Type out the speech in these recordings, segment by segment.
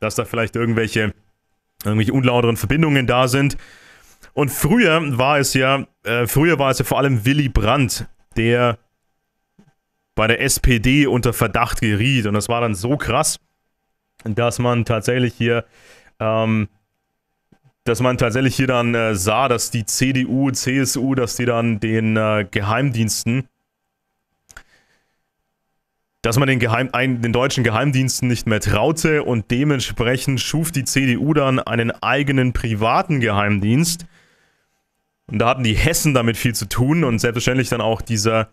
dass da vielleicht irgendwelche, irgendwelche unlauteren Verbindungen da sind. Und früher war es ja, äh, früher war es ja vor allem Willy Brandt, der bei der SPD unter Verdacht geriet. Und das war dann so krass, dass man tatsächlich hier, ähm, dass man tatsächlich hier dann äh, sah, dass die CDU, CSU, dass die dann den äh, Geheimdiensten dass man den, Geheim, ein, den deutschen Geheimdiensten nicht mehr traute und dementsprechend schuf die CDU dann einen eigenen privaten Geheimdienst. Und da hatten die Hessen damit viel zu tun und selbstverständlich dann auch dieser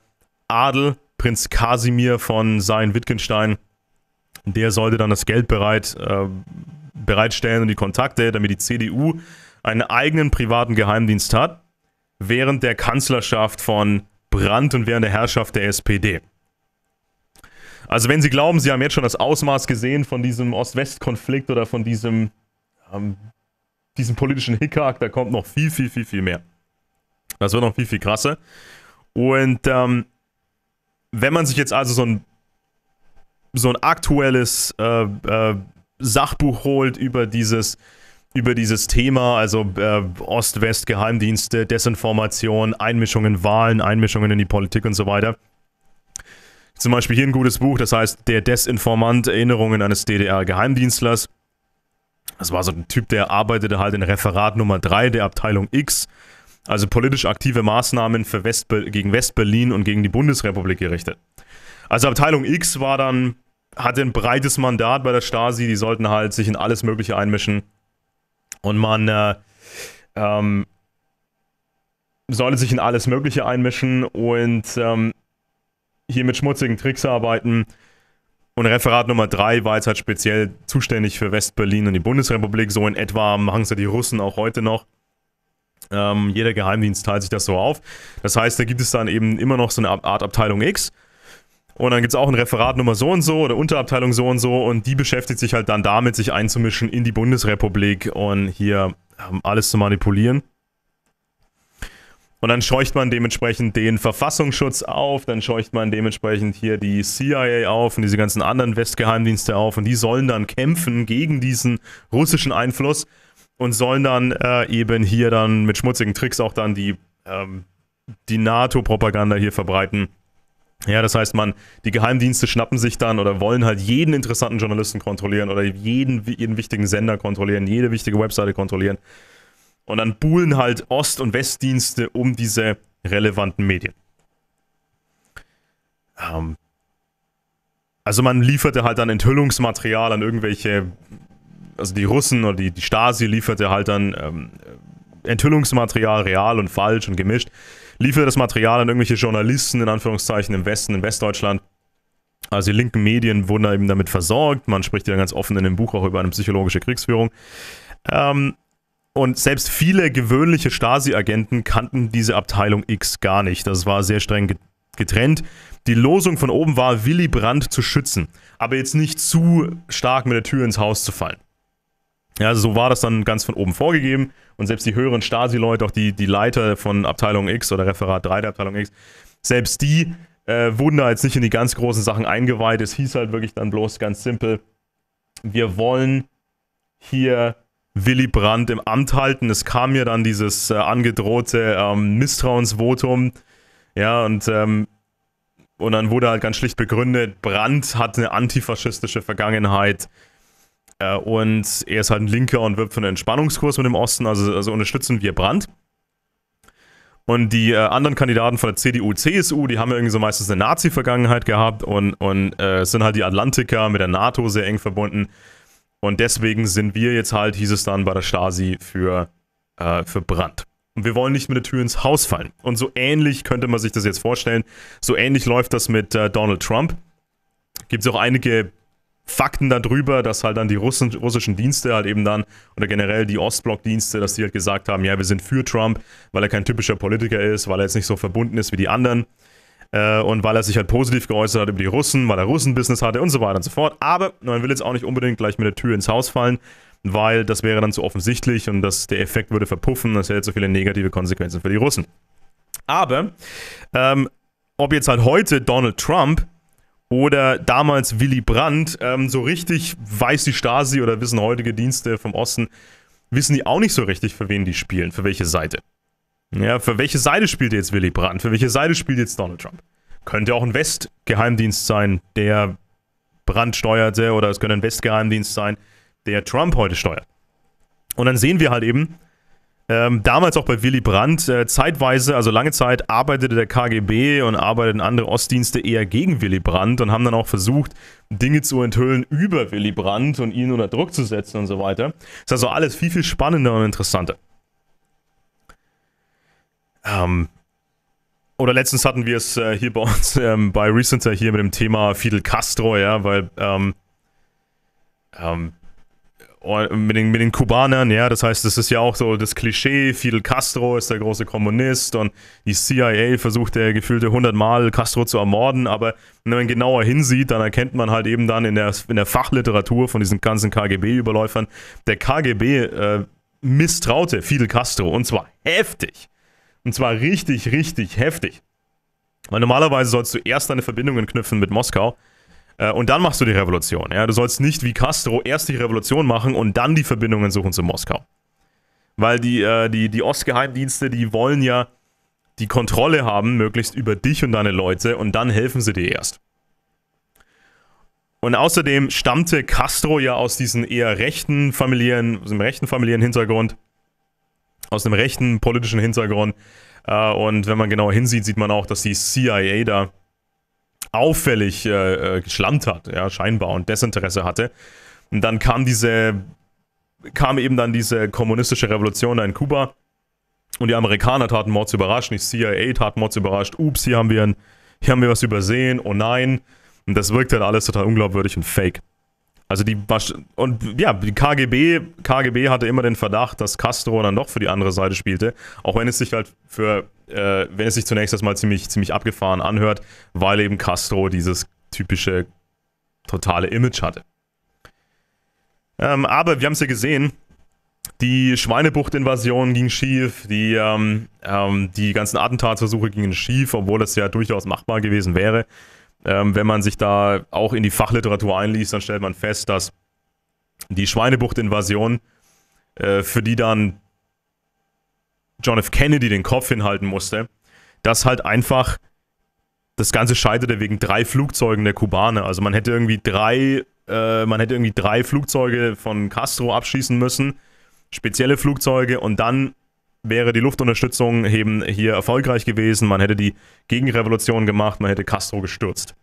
Adel, Prinz Kasimir von Sayn-Wittgenstein, der sollte dann das Geld bereit, äh, bereitstellen und die Kontakte, damit die CDU einen eigenen privaten Geheimdienst hat, während der Kanzlerschaft von Brandt und während der Herrschaft der SPD. Also wenn Sie glauben, Sie haben jetzt schon das Ausmaß gesehen von diesem Ost-West-Konflikt oder von diesem, ähm, diesem politischen Hickhack, da kommt noch viel, viel, viel, viel mehr. Das wird noch viel, viel krasser. Und ähm, wenn man sich jetzt also so ein, so ein aktuelles äh, äh, Sachbuch holt über dieses, über dieses Thema, also äh, Ost-West-Geheimdienste, Desinformation, Einmischungen in Wahlen, Einmischungen in die Politik und so weiter, zum Beispiel hier ein gutes Buch, das heißt Der Desinformant, Erinnerungen eines DDR-Geheimdienstlers. Das war so ein Typ, der arbeitete halt in Referat Nummer 3 der Abteilung X, also politisch aktive Maßnahmen für West gegen Westberlin und gegen die Bundesrepublik gerichtet. Also Abteilung X war dann, hatte ein breites Mandat bei der Stasi, die sollten halt sich in alles Mögliche einmischen. Und man äh, ähm, sollte sich in alles Mögliche einmischen und ähm, hier mit schmutzigen Tricks arbeiten. Und Referat Nummer 3 war jetzt halt speziell zuständig für West-Berlin und die Bundesrepublik. So in etwa machen es ja die Russen auch heute noch. Ähm, jeder Geheimdienst teilt sich das so auf. Das heißt, da gibt es dann eben immer noch so eine Art Abteilung X. Und dann gibt es auch ein Referat Nummer so und so oder Unterabteilung so und so. Und die beschäftigt sich halt dann damit, sich einzumischen in die Bundesrepublik und hier ähm, alles zu manipulieren. Und dann scheucht man dementsprechend den Verfassungsschutz auf, dann scheucht man dementsprechend hier die CIA auf und diese ganzen anderen Westgeheimdienste auf und die sollen dann kämpfen gegen diesen russischen Einfluss und sollen dann äh, eben hier dann mit schmutzigen Tricks auch dann die, ähm, die NATO-Propaganda hier verbreiten. Ja, das heißt, man, die Geheimdienste schnappen sich dann oder wollen halt jeden interessanten Journalisten kontrollieren oder jeden, jeden wichtigen Sender kontrollieren, jede wichtige Webseite kontrollieren. Und dann buhlen halt Ost- und Westdienste um diese relevanten Medien. Ähm, also man lieferte halt dann Enthüllungsmaterial an irgendwelche, also die Russen oder die, die Stasi lieferte halt dann ähm, Enthüllungsmaterial, real und falsch und gemischt, lieferte das Material an irgendwelche Journalisten, in Anführungszeichen, im Westen, in Westdeutschland. Also die linken Medien wurden da eben damit versorgt, man spricht ja ganz offen in dem Buch auch über eine psychologische Kriegsführung. Ähm, und selbst viele gewöhnliche Stasi-Agenten kannten diese Abteilung X gar nicht. Das war sehr streng getrennt. Die Losung von oben war, Willy Brandt zu schützen, aber jetzt nicht zu stark mit der Tür ins Haus zu fallen. Ja, also so war das dann ganz von oben vorgegeben und selbst die höheren Stasi-Leute, auch die, die Leiter von Abteilung X oder Referat 3 der Abteilung X, selbst die äh, wurden da jetzt nicht in die ganz großen Sachen eingeweiht. Es hieß halt wirklich dann bloß ganz simpel, wir wollen hier Willy Brandt im Amt halten. Es kam ja dann dieses äh, angedrohte ähm, Misstrauensvotum. Ja, und, ähm, und dann wurde halt ganz schlicht begründet, Brandt hat eine antifaschistische Vergangenheit äh, und er ist halt ein Linker und wirbt für einen Entspannungskurs mit dem Osten, also, also unterstützen wir Brandt. Und die äh, anderen Kandidaten von der CDU, CSU, die haben ja irgendwie so meistens eine Nazi-Vergangenheit gehabt und, und äh, sind halt die Atlantiker mit der NATO sehr eng verbunden. Und deswegen sind wir jetzt halt, hieß es dann bei der Stasi, für, äh, für Brand. Und wir wollen nicht mit der Tür ins Haus fallen. Und so ähnlich könnte man sich das jetzt vorstellen. So ähnlich läuft das mit äh, Donald Trump. Gibt es auch einige Fakten darüber, dass halt dann die Russen, russischen Dienste halt eben dann oder generell die Ostblock-Dienste, dass die halt gesagt haben, ja, wir sind für Trump, weil er kein typischer Politiker ist, weil er jetzt nicht so verbunden ist wie die anderen. Äh, und weil er sich halt positiv geäußert hat über die Russen, weil er Russen-Business hatte und so weiter und so fort. Aber man will jetzt auch nicht unbedingt gleich mit der Tür ins Haus fallen, weil das wäre dann zu offensichtlich und das, der Effekt würde verpuffen. Das hätte so viele negative Konsequenzen für die Russen. Aber ähm, ob jetzt halt heute Donald Trump oder damals Willy Brandt, ähm, so richtig weiß die Stasi oder wissen heutige Dienste vom Osten, wissen die auch nicht so richtig, für wen die spielen, für welche Seite. Ja, für welche Seite spielt jetzt Willy Brandt? Für welche Seite spielt jetzt Donald Trump? Könnte auch ein Westgeheimdienst sein, der Brandt steuerte, oder es könnte ein Westgeheimdienst sein, der Trump heute steuert. Und dann sehen wir halt eben, ähm, damals auch bei Willy Brandt, äh, zeitweise, also lange Zeit, arbeitete der KGB und arbeiteten andere Ostdienste eher gegen Willy Brandt und haben dann auch versucht, Dinge zu enthüllen über Willy Brandt und ihn unter Druck zu setzen und so weiter. ist also alles viel, viel spannender und interessanter. Ähm, oder letztens hatten wir es äh, hier bei uns ähm, bei Recenter hier mit dem Thema Fidel Castro, ja, weil ähm, ähm, mit, den, mit den Kubanern, ja, das heißt, das ist ja auch so das Klischee, Fidel Castro ist der große Kommunist und die CIA versucht der gefühlte 100 Mal Castro zu ermorden, aber wenn man genauer hinsieht, dann erkennt man halt eben dann in der, in der Fachliteratur von diesen ganzen KGB-Überläufern, der KGB äh, misstraute Fidel Castro und zwar heftig. Und zwar richtig, richtig heftig. Weil normalerweise sollst du erst deine Verbindungen knüpfen mit Moskau äh, und dann machst du die Revolution. Ja? Du sollst nicht wie Castro erst die Revolution machen und dann die Verbindungen suchen zu Moskau. Weil die, äh, die, die Ostgeheimdienste, die wollen ja die Kontrolle haben, möglichst über dich und deine Leute und dann helfen sie dir erst. Und außerdem stammte Castro ja aus diesem eher rechten familiären, aus dem rechten familiären Hintergrund aus einem rechten politischen Hintergrund. Äh, und wenn man genauer hinsieht, sieht man auch, dass die CIA da auffällig äh, äh geschlammt hat, ja, scheinbar, und Desinteresse hatte. Und dann kam diese, kam eben dann diese kommunistische Revolution da in Kuba. Und die Amerikaner taten Mords überrascht, die CIA taten Mords überrascht. Ups, hier haben wir, ein, hier haben wir was übersehen, oh nein. Und das wirkt dann alles total unglaubwürdig und fake. Also die und ja, die KGB, KGB hatte immer den Verdacht, dass Castro dann doch für die andere Seite spielte, auch wenn es sich halt für äh, wenn es sich zunächst erstmal ziemlich ziemlich abgefahren anhört, weil eben Castro dieses typische totale Image hatte. Ähm, aber wir haben es ja gesehen, die Schweinebucht-Invasion ging schief, die, ähm, ähm, die ganzen Attentatsversuche gingen schief, obwohl das ja durchaus machbar gewesen wäre. Ähm, wenn man sich da auch in die Fachliteratur einliest, dann stellt man fest, dass die Schweinebucht-Invasion, äh, für die dann John F. Kennedy den Kopf hinhalten musste, dass halt einfach das Ganze scheiterte wegen drei Flugzeugen der Kubaner. Also man hätte irgendwie drei, äh, man hätte irgendwie drei Flugzeuge von Castro abschießen müssen, spezielle Flugzeuge und dann wäre die Luftunterstützung eben hier erfolgreich gewesen. Man hätte die Gegenrevolution gemacht, man hätte Castro gestürzt.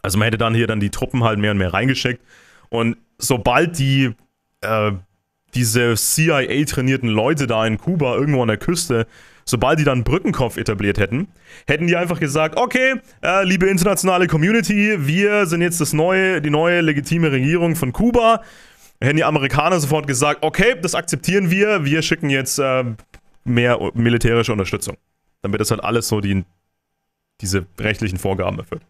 Also man hätte dann hier dann die Truppen halt mehr und mehr reingeschickt. Und sobald die äh, diese CIA-trainierten Leute da in Kuba irgendwo an der Küste, sobald die dann Brückenkopf etabliert hätten, hätten die einfach gesagt, okay, äh, liebe internationale Community, wir sind jetzt das neue, die neue legitime Regierung von Kuba hätten die Amerikaner sofort gesagt, okay, das akzeptieren wir, wir schicken jetzt äh, mehr militärische Unterstützung. Damit das halt alles so die, diese rechtlichen Vorgaben erfüllt.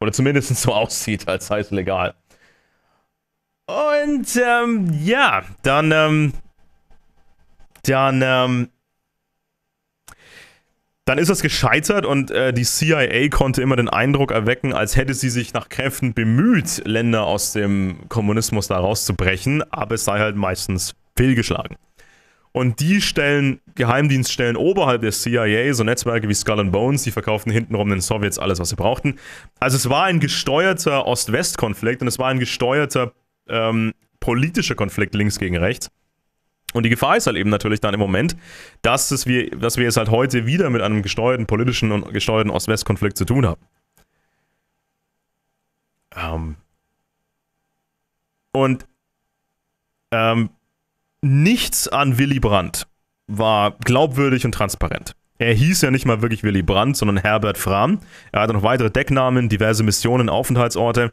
Oder zumindest so aussieht, als sei es legal. Und ähm, ja, dann, ähm, dann ähm, dann ist es gescheitert und äh, die CIA konnte immer den Eindruck erwecken, als hätte sie sich nach Kräften bemüht, Länder aus dem Kommunismus da rauszubrechen, aber es sei halt meistens fehlgeschlagen. Und die Stellen, Geheimdienststellen oberhalb der CIA, so Netzwerke wie Skull and Bones, die verkauften hintenrum den Sowjets alles, was sie brauchten. Also es war ein gesteuerter Ost-West-Konflikt und es war ein gesteuerter ähm, politischer Konflikt links gegen rechts. Und die Gefahr ist halt eben natürlich dann im Moment, dass, es wir, dass wir es halt heute wieder mit einem gesteuerten politischen und gesteuerten Ost-West-Konflikt zu tun haben. Ähm und ähm, nichts an Willy Brandt war glaubwürdig und transparent. Er hieß ja nicht mal wirklich Willy Brandt, sondern Herbert Frahm. Er hatte noch weitere Decknamen, diverse Missionen, Aufenthaltsorte.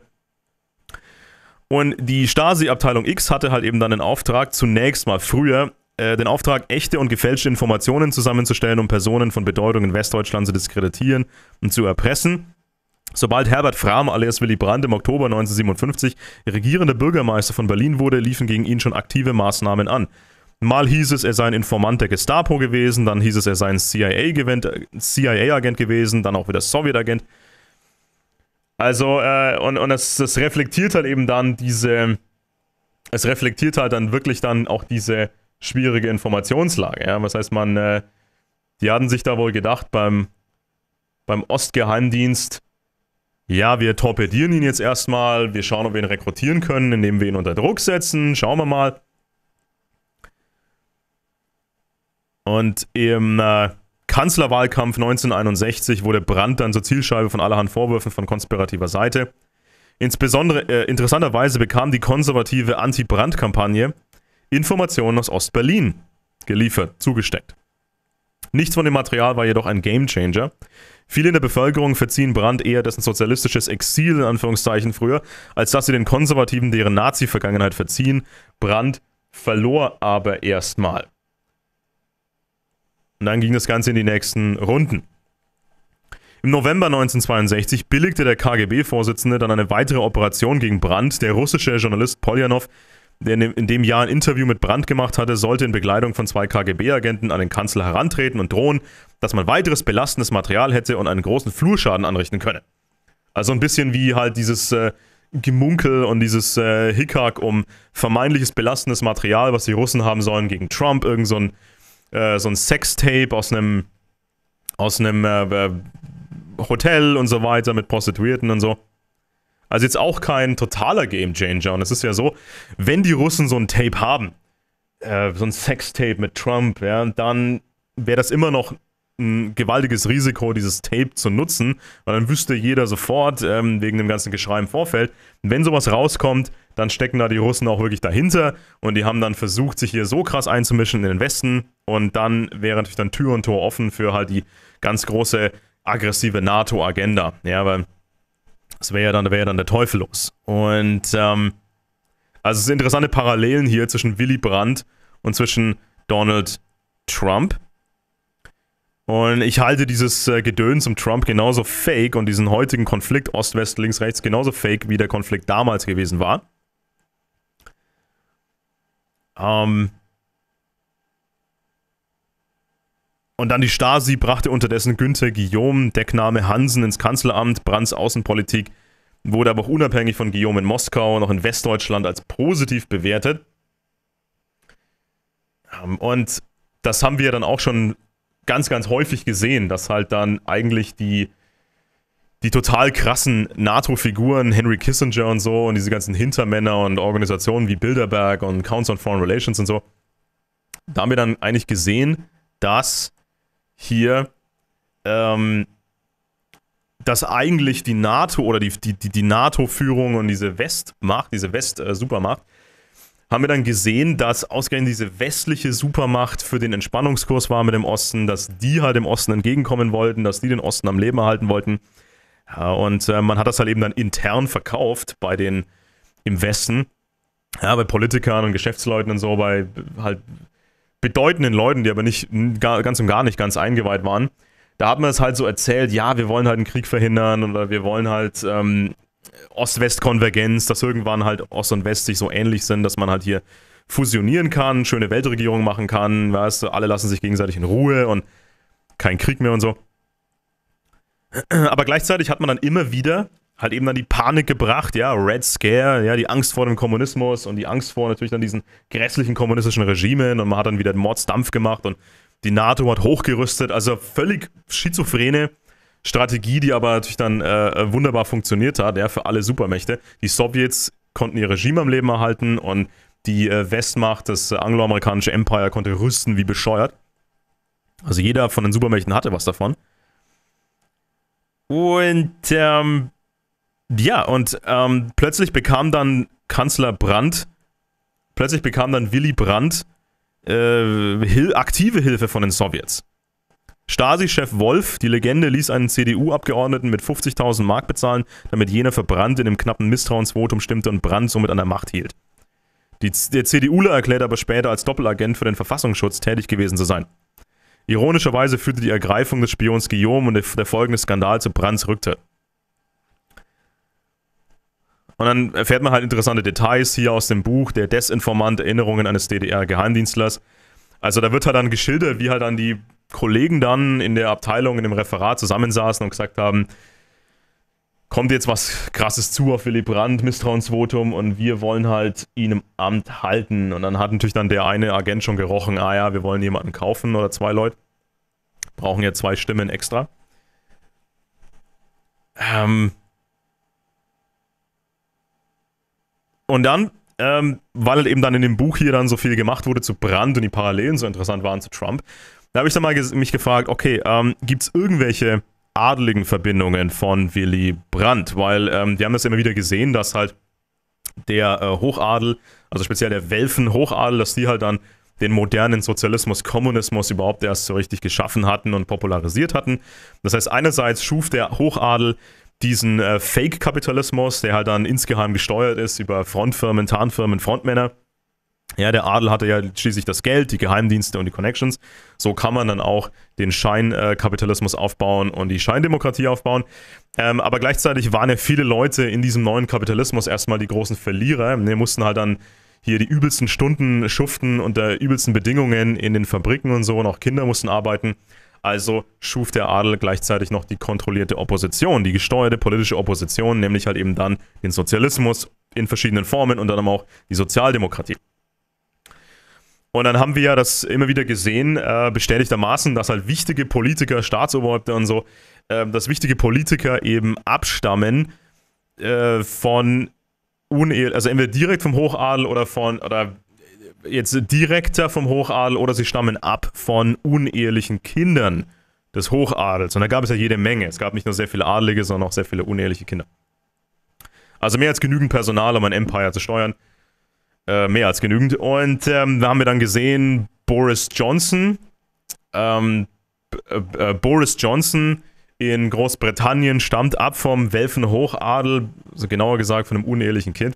Und die Stasi-Abteilung X hatte halt eben dann den Auftrag, zunächst mal früher äh, den Auftrag, echte und gefälschte Informationen zusammenzustellen, um Personen von Bedeutung in Westdeutschland zu diskreditieren und zu erpressen. Sobald Herbert Frahm alias Willy Brandt im Oktober 1957 regierender Bürgermeister von Berlin wurde, liefen gegen ihn schon aktive Maßnahmen an. Mal hieß es, er sei ein Informant der Gestapo gewesen, dann hieß es, er sei ein CIA-Agent äh, CIA gewesen, dann auch wieder Sowjetagent. agent also, äh, und, und es, es reflektiert halt eben dann diese, es reflektiert halt dann wirklich dann auch diese schwierige Informationslage, ja. Was heißt, man, äh, die hatten sich da wohl gedacht beim, beim Ostgeheimdienst, ja, wir torpedieren ihn jetzt erstmal, wir schauen, ob wir ihn rekrutieren können, indem wir ihn unter Druck setzen, schauen wir mal. Und im, äh, Kanzlerwahlkampf 1961 wurde Brandt dann zur Zielscheibe von allerhand Vorwürfen von konspirativer Seite. Insbesondere äh, interessanterweise bekam die konservative Anti-Brandt-Kampagne Informationen aus Ostberlin geliefert, zugesteckt. Nichts von dem Material war jedoch ein Gamechanger. Viele in der Bevölkerung verziehen Brandt eher dessen sozialistisches Exil in Anführungszeichen früher, als dass sie den Konservativen deren Nazi-Vergangenheit verziehen. Brandt verlor aber erstmal. Und dann ging das Ganze in die nächsten Runden. Im November 1962 billigte der KGB-Vorsitzende dann eine weitere Operation gegen Brandt. Der russische Journalist Poljanov, der in dem Jahr ein Interview mit Brandt gemacht hatte, sollte in Begleitung von zwei KGB-Agenten an den Kanzler herantreten und drohen, dass man weiteres belastendes Material hätte und einen großen Flurschaden anrichten könne. Also ein bisschen wie halt dieses äh, Gemunkel und dieses äh, Hickhack um vermeintliches belastendes Material, was die Russen haben sollen gegen Trump, irgend so ein äh, so ein Sextape aus einem aus einem äh, äh, Hotel und so weiter mit Prostituierten und so. Also jetzt auch kein totaler Gamechanger. Und es ist ja so, wenn die Russen so ein Tape haben, äh, so ein Sextape mit Trump, ja, dann wäre das immer noch ein gewaltiges Risiko, dieses Tape zu nutzen, weil dann wüsste jeder sofort, ähm, wegen dem ganzen Geschrei im Vorfeld, wenn sowas rauskommt, dann stecken da die Russen auch wirklich dahinter und die haben dann versucht, sich hier so krass einzumischen in den Westen und dann wäre natürlich dann Tür und Tor offen für halt die ganz große aggressive NATO-Agenda, ja, weil das wäre ja dann, wäre dann der Teufel los. Und ähm, also es sind interessante Parallelen hier zwischen Willy Brandt und zwischen Donald Trump. Und ich halte dieses äh, Gedöns um Trump genauso fake und diesen heutigen Konflikt Ost-West, links-rechts genauso fake, wie der Konflikt damals gewesen war. Ähm Und dann die Stasi brachte unterdessen Günther Guillaume, Deckname Hansen, ins Kanzleramt, Brands Außenpolitik, wurde aber auch unabhängig von Guillaume in Moskau, noch in Westdeutschland als positiv bewertet. Ähm, und das haben wir dann auch schon ganz, ganz häufig gesehen, dass halt dann eigentlich die die total krassen NATO-Figuren, Henry Kissinger und so, und diese ganzen Hintermänner und Organisationen wie Bilderberg und Council on Foreign Relations und so, da haben wir dann eigentlich gesehen, dass hier ähm, dass eigentlich die NATO oder die, die, die NATO-Führung und diese Westmacht, diese West-Supermacht, haben wir dann gesehen, dass ausgerechnet diese westliche Supermacht für den Entspannungskurs war mit dem Osten, dass die halt dem Osten entgegenkommen wollten, dass die den Osten am Leben erhalten wollten ja, und äh, man hat das halt eben dann intern verkauft bei den im Westen, ja, bei Politikern und Geschäftsleuten und so, bei halt bedeutenden Leuten, die aber nicht gar, ganz und gar nicht ganz eingeweiht waren. Da hat man es halt so erzählt, ja, wir wollen halt einen Krieg verhindern oder wir wollen halt ähm, Ost-West-Konvergenz, dass irgendwann halt Ost und West sich so ähnlich sind, dass man halt hier fusionieren kann, schöne Weltregierung machen kann, weißt du, alle lassen sich gegenseitig in Ruhe und kein Krieg mehr und so. Aber gleichzeitig hat man dann immer wieder halt eben dann die Panik gebracht, ja, Red Scare, ja, die Angst vor dem Kommunismus und die Angst vor natürlich dann diesen grässlichen kommunistischen Regimen und man hat dann wieder den Mordsdampf gemacht und die NATO hat hochgerüstet, also völlig schizophrene Strategie, die aber natürlich dann äh, äh, wunderbar funktioniert hat, ja, für alle Supermächte. Die Sowjets konnten ihr Regime am Leben erhalten und die äh, Westmacht, das angloamerikanische Empire, konnte rüsten wie bescheuert. Also jeder von den Supermächten hatte was davon. Und ähm, ja, und ähm, plötzlich bekam dann Kanzler Brandt, plötzlich bekam dann Willy Brandt äh, hil aktive Hilfe von den Sowjets. Stasi-Chef Wolf, die Legende, ließ einen CDU-Abgeordneten mit 50.000 Mark bezahlen, damit jener für Brandt in dem knappen Misstrauensvotum stimmte und Brandt somit an der Macht hielt. Die, der CDUler erklärte aber später als Doppelagent für den Verfassungsschutz tätig gewesen zu sein. Ironischerweise führte die Ergreifung des Spions Guillaume und der, folgende Skandal zu Brands Rücktritt. Und dann erfährt man halt interessante Details hier aus dem Buch, der Desinformant Erinnerungen eines DDR-Geheimdienstlers. Also da wird halt dann geschildert, wie halt dann die Kollegen dann in der Abteilung, in dem Referat zusammensaßen und gesagt haben, kommt jetzt was Krasses zu auf Willy Brandt, Misstrauensvotum und wir wollen halt ihn im Amt halten. Und dann hat natürlich dann der eine Agent schon gerochen, ah ja, wir wollen jemanden kaufen oder zwei Leute. Brauchen ja zwei Stimmen extra. Ähm und dann, ähm, weil halt eben dann in dem Buch hier dann so viel gemacht wurde zu Brandt und die Parallelen so interessant waren zu Trump, da habe ich dann mal mich gefragt, okay, ähm, gibt es irgendwelche adeligen Verbindungen von Willy Brandt, weil ähm, die haben das immer wieder gesehen, dass halt der äh, Hochadel, also speziell der Welfen-Hochadel, dass die halt dann den modernen Sozialismus, Kommunismus überhaupt erst so richtig geschaffen hatten und popularisiert hatten. Das heißt, einerseits schuf der Hochadel diesen äh, Fake-Kapitalismus, der halt dann insgeheim gesteuert ist über Frontfirmen, Tarnfirmen, Frontmänner ja, der Adel hatte ja schließlich das Geld, die Geheimdienste und die Connections. So kann man dann auch den Scheinkapitalismus aufbauen und die Scheindemokratie aufbauen. Ähm, aber gleichzeitig waren ja viele Leute in diesem neuen Kapitalismus erstmal die großen Verlierer. Die mussten halt dann hier die übelsten Stunden schuften unter übelsten Bedingungen in den Fabriken und so und auch Kinder mussten arbeiten. Also schuf der Adel gleichzeitig noch die kontrollierte Opposition, die gesteuerte politische Opposition, nämlich halt eben dann den Sozialismus in verschiedenen Formen und dann auch die Sozialdemokratie. Und dann haben wir ja das immer wieder gesehen, äh, bestätigtermaßen, dass halt wichtige Politiker, Staatsoberhäupter und so, äh, dass wichtige Politiker eben abstammen äh, von Unehe, also entweder direkt vom Hochadel oder von, oder jetzt direkter vom Hochadel oder sie stammen ab von unehelichen Kindern des Hochadels. Und da gab es ja jede Menge. Es gab nicht nur sehr viele Adelige, sondern auch sehr viele uneheliche Kinder. Also mehr als genügend Personal, um ein Empire zu steuern. Äh, mehr als genügend. Und ähm, da haben wir dann gesehen, Boris Johnson. Ähm, äh, äh, Boris Johnson in Großbritannien stammt ab vom Welfenhochadel, also genauer gesagt von einem unehelichen Kind.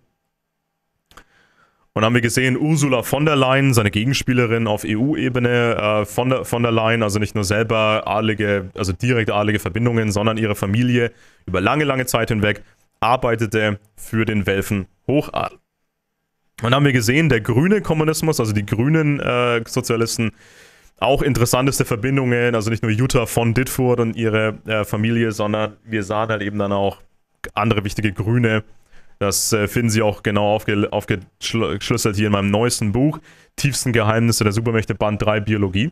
Und haben wir gesehen, Ursula von der Leyen, seine Gegenspielerin auf EU-Ebene, äh, von, der, von der Leyen, also nicht nur selber adlige, also direkt adlige Verbindungen, sondern ihre Familie über lange, lange Zeit hinweg arbeitete für den Welfen Hochadel. Und haben wir gesehen, der grüne Kommunismus, also die grünen äh, Sozialisten, auch interessanteste Verbindungen, also nicht nur Jutta von Ditfurth und ihre äh, Familie, sondern wir sahen halt eben dann auch andere wichtige Grüne. Das äh, finden Sie auch genau aufge aufgeschlüsselt hier in meinem neuesten Buch, Tiefsten Geheimnisse der Supermächte, Band 3 Biologie.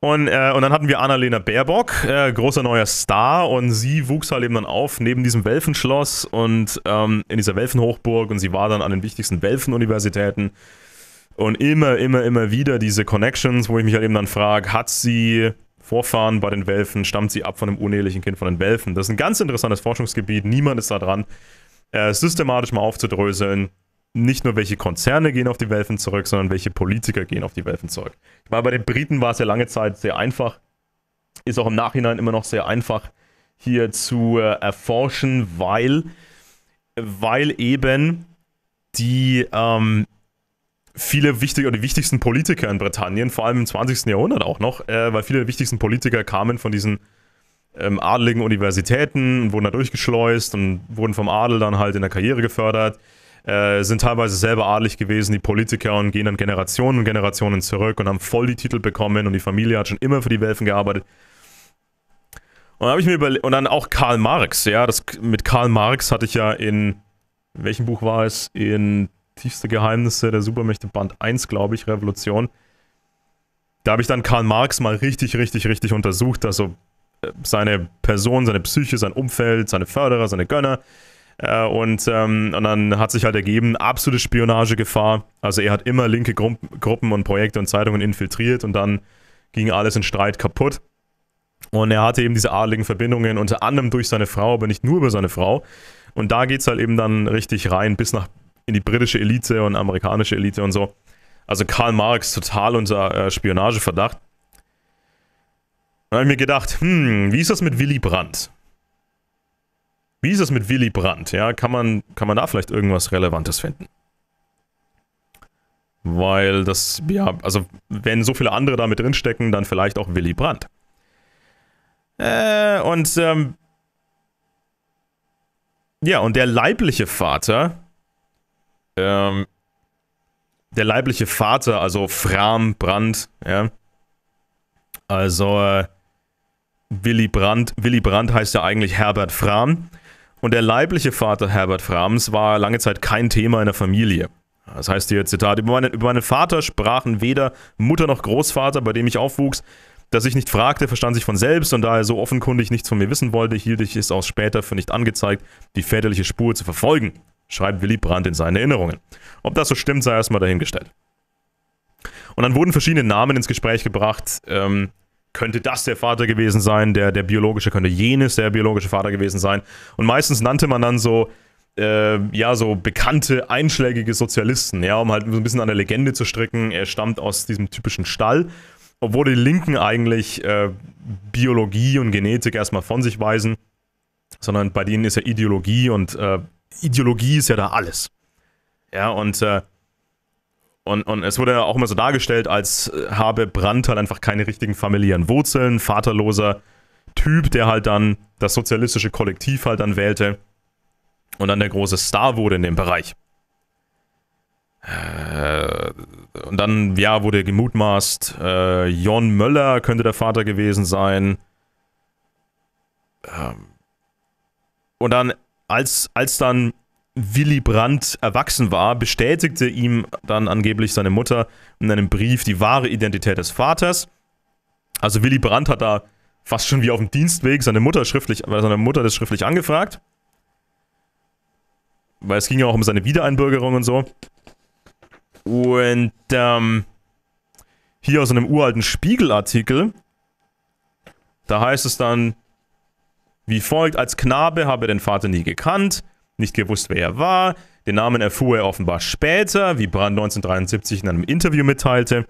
Und, äh, und dann hatten wir Annalena Baerbock, äh, großer neuer Star, und sie wuchs halt eben dann auf neben diesem Welfenschloss und ähm, in dieser Welfenhochburg und sie war dann an den wichtigsten Welfenuniversitäten. Und immer, immer, immer wieder diese Connections, wo ich mich halt eben dann frage, hat sie Vorfahren bei den Welfen, stammt sie ab von einem unehelichen Kind von den Welfen? Das ist ein ganz interessantes Forschungsgebiet, niemand ist da dran, äh, systematisch mal aufzudröseln, nicht nur welche Konzerne gehen auf die Welfen zurück, sondern welche Politiker gehen auf die Welfen zurück. Ich meine, bei den Briten war es ja lange Zeit sehr einfach, ist auch im Nachhinein immer noch sehr einfach hier zu äh, erforschen, weil, weil eben die ähm, viele wichtige oder die wichtigsten Politiker in Britannien, vor allem im 20. Jahrhundert auch noch, äh, weil viele der wichtigsten Politiker kamen von diesen ähm, adeligen Universitäten und wurden da durchgeschleust und wurden vom Adel dann halt in der Karriere gefördert äh, sind teilweise selber adelig gewesen, die Politiker und gehen dann Generationen und Generationen zurück und haben voll die Titel bekommen und die Familie hat schon immer für die Welfen gearbeitet. Und dann habe ich mir überlegt, und dann auch Karl Marx, ja, das, mit Karl Marx hatte ich ja in, in welchem Buch war es? In Tiefste Geheimnisse der Supermächte Band 1, glaube ich, Revolution. Da habe ich dann Karl Marx mal richtig, richtig, richtig untersucht, also äh, seine Person, seine Psyche, sein Umfeld, seine Förderer, seine Gönner, äh, und, ähm, und dann hat sich halt ergeben, absolute Spionagegefahr. Also er hat immer linke Gru Gruppen und Projekte und Zeitungen infiltriert und dann ging alles in Streit kaputt. Und er hatte eben diese adligen Verbindungen, unter anderem durch seine Frau, aber nicht nur über seine Frau. Und da geht es halt eben dann richtig rein, bis nach in die britische Elite und amerikanische Elite und so. Also Karl Marx total unter äh, Spionageverdacht. Dann habe ich mir gedacht, hm, wie ist das mit Willy Brandt? Wie ist es mit Willy Brandt? Ja, kann man, kann man da vielleicht irgendwas Relevantes finden? Weil das, ja, also wenn so viele andere da mit drinstecken, dann vielleicht auch Willy Brandt. Äh, und, ähm, ja, und der leibliche Vater, ähm, der leibliche Vater, also Fram Brandt, ja, also äh, Willy Brandt, Willy Brandt heißt ja eigentlich Herbert Fram. Und der leibliche Vater Herbert Frams war lange Zeit kein Thema in der Familie. Das heißt hier, Zitat, über, meine, über meinen Vater sprachen weder Mutter noch Großvater, bei dem ich aufwuchs. Dass ich nicht fragte, verstand sich von selbst und da er so offenkundig nichts von mir wissen wollte, hielt ich es auch später für nicht angezeigt, die väterliche Spur zu verfolgen, schreibt Willy Brandt in seinen Erinnerungen. Ob das so stimmt, sei erstmal dahingestellt. Und dann wurden verschiedene Namen ins Gespräch gebracht. Ähm, könnte das der Vater gewesen sein, der, der biologische könnte jenes der biologische Vater gewesen sein. Und meistens nannte man dann so, äh, ja, so bekannte, einschlägige Sozialisten, ja, um halt so ein bisschen an der Legende zu stricken, er stammt aus diesem typischen Stall. Obwohl die Linken eigentlich äh, Biologie und Genetik erstmal von sich weisen, sondern bei denen ist ja Ideologie und äh, Ideologie ist ja da alles. Ja, und äh, und, und es wurde ja auch immer so dargestellt, als äh, habe Brandt halt einfach keine richtigen familiären Wurzeln, vaterloser Typ, der halt dann das sozialistische Kollektiv halt dann wählte und dann der große Star wurde in dem Bereich. Äh, und dann, ja, wurde gemutmaßt, äh, Jon Möller könnte der Vater gewesen sein. Ähm, und dann, als, als dann Willy Brandt erwachsen war, bestätigte ihm dann angeblich seine Mutter in einem Brief die wahre Identität des Vaters. Also Willy Brandt hat da fast schon wie auf dem Dienstweg seine Mutter schriftlich, weil äh, seine Mutter das schriftlich angefragt. Weil es ging ja auch um seine Wiedereinbürgerung und so. Und ähm, hier aus einem uralten Spiegelartikel, da heißt es dann wie folgt, als Knabe habe er den Vater nie gekannt, nicht gewusst, wer er war. Den Namen erfuhr er offenbar später, wie Brand 1973 in einem Interview mitteilte.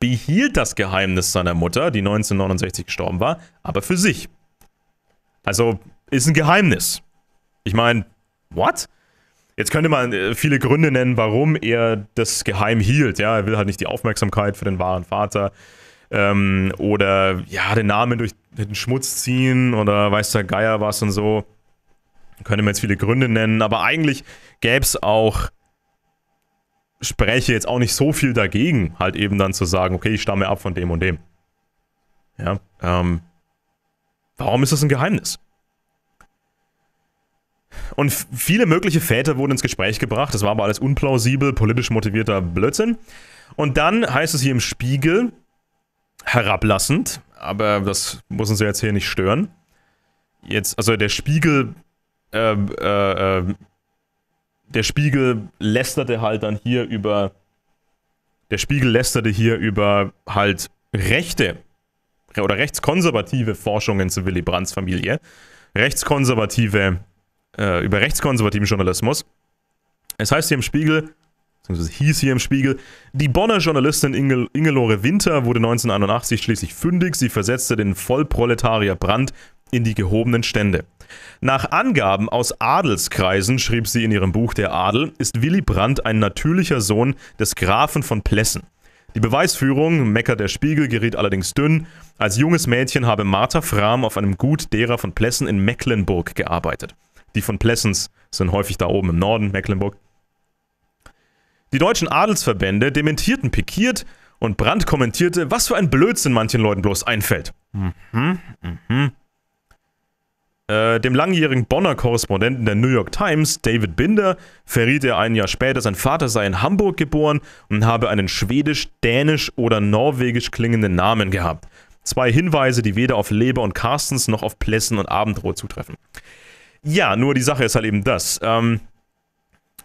Behielt das Geheimnis seiner Mutter, die 1969 gestorben war, aber für sich. Also ist ein Geheimnis. Ich meine, what? Jetzt könnte man äh, viele Gründe nennen, warum er das geheim hielt. Ja, er will halt nicht die Aufmerksamkeit für den wahren Vater ähm, oder ja, den Namen durch den Schmutz ziehen oder weiß der Geier was und so. Könnte man jetzt viele Gründe nennen, aber eigentlich gäbe es auch, spreche jetzt auch nicht so viel dagegen, halt eben dann zu sagen, okay, ich stamme ab von dem und dem. Ja, ähm, warum ist das ein Geheimnis? Und viele mögliche Väter wurden ins Gespräch gebracht, das war aber alles unplausibel, politisch motivierter Blödsinn. Und dann heißt es hier im Spiegel, herablassend, aber das muss uns ja jetzt hier nicht stören. Jetzt, also der Spiegel ähm, äh, ähm, der Spiegel lästerte halt dann hier über, der Spiegel lästerte hier über halt rechte oder rechtskonservative Forschungen zu Willy Brandts Familie, rechtskonservative, äh, über rechtskonservativen Journalismus. Es heißt hier im Spiegel, beziehungsweise hieß hier im Spiegel, die Bonner Journalistin Inge Ingelore Winter wurde 1981 schließlich fündig, sie versetzte den Vollproletarier Brandt in die gehobenen Stände. Nach Angaben aus Adelskreisen, schrieb sie in ihrem Buch Der Adel, ist Willy Brandt ein natürlicher Sohn des Grafen von Plessen. Die Beweisführung, meckert der Spiegel, geriet allerdings dünn. Als junges Mädchen habe Martha Frahm auf einem Gut derer von Plessen in Mecklenburg gearbeitet. Die von Plessens sind häufig da oben im Norden, Mecklenburg. Die deutschen Adelsverbände dementierten pikiert und Brandt kommentierte, was für ein Blödsinn manchen Leuten bloß einfällt. Mhm, mhm. Äh, dem langjährigen Bonner Korrespondenten der New York Times, David Binder, verriet er ein Jahr später, sein Vater sei in Hamburg geboren und habe einen schwedisch, dänisch oder norwegisch klingenden Namen gehabt. Zwei Hinweise, die weder auf Leber und Carstens noch auf Plessen und Abendrohr zutreffen. Ja, nur die Sache ist halt eben das. Ähm,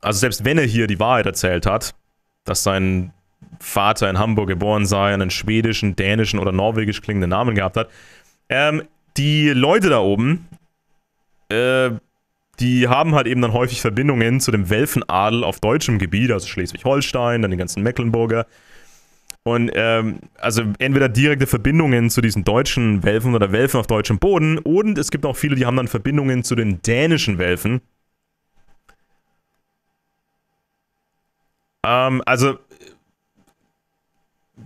also selbst wenn er hier die Wahrheit erzählt hat, dass sein Vater in Hamburg geboren sei, einen schwedischen, dänischen oder norwegisch klingenden Namen gehabt hat, ähm, die Leute da oben, äh, die haben halt eben dann häufig Verbindungen zu dem Welfenadel auf deutschem Gebiet, also Schleswig-Holstein, dann den ganzen Mecklenburger. Und ähm, also entweder direkte Verbindungen zu diesen deutschen Welfen oder Welfen auf deutschem Boden und es gibt auch viele, die haben dann Verbindungen zu den dänischen Welfen. Ähm, also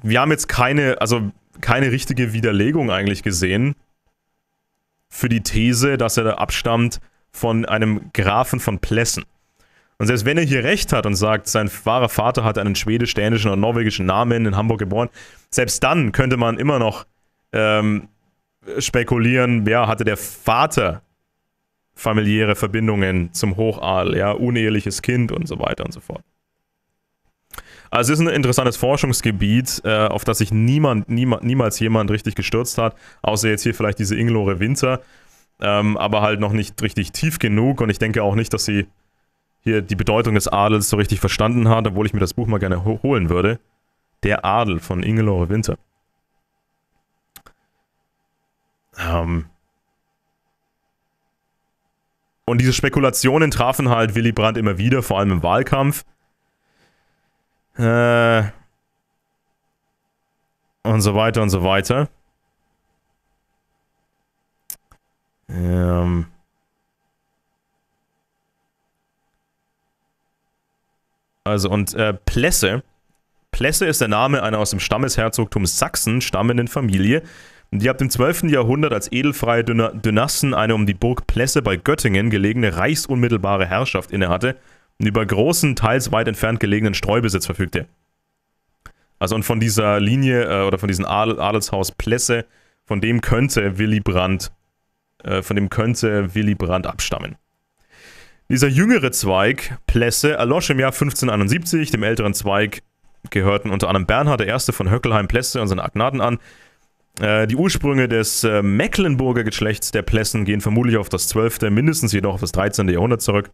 wir haben jetzt keine, also keine richtige Widerlegung eigentlich gesehen für die These, dass er da abstammt von einem Grafen von Plessen. Und selbst wenn er hier recht hat und sagt, sein wahrer Vater hat einen schwedisch-dänischen oder norwegischen Namen in Hamburg geboren, selbst dann könnte man immer noch ähm, spekulieren, ja, hatte der Vater familiäre Verbindungen zum Hochadel, ja, uneheliches Kind und so weiter und so fort. Also es ist ein interessantes Forschungsgebiet, äh, auf das sich niemand, niema, niemals jemand richtig gestürzt hat, außer jetzt hier vielleicht diese Inglore Winter, ähm, aber halt noch nicht richtig tief genug und ich denke auch nicht, dass sie hier die Bedeutung des Adels so richtig verstanden hat, obwohl ich mir das Buch mal gerne ho holen würde. Der Adel von Ingelore Winter. Ähm. Und diese Spekulationen trafen halt Willy Brandt immer wieder, vor allem im Wahlkampf. Äh, und so weiter und so weiter. Ähm. Also und äh, Plesse. Plesse ist der Name einer aus dem Stammesherzogtum Sachsen stammenden Familie. die ab dem 12. Jahrhundert als edelfreie Dynasten eine um die Burg Plesse bei Göttingen gelegene reichsunmittelbare Herrschaft innehatte und über großen, teils weit entfernt gelegenen Streubesitz verfügte. Also und von dieser Linie äh, oder von diesem Adel Adelshaus Plesse, von dem könnte Willy Brandt, äh, von dem könnte Willy Brandt abstammen. Dieser jüngere Zweig, Plesse, erlosch im Jahr 1571. Dem älteren Zweig gehörten unter anderem Bernhard I. von Höckelheim-Plesse und seine Agnaten an. Äh, die Ursprünge des äh, Mecklenburger Geschlechts der Plessen gehen vermutlich auf das 12., mindestens jedoch auf das 13. Jahrhundert zurück.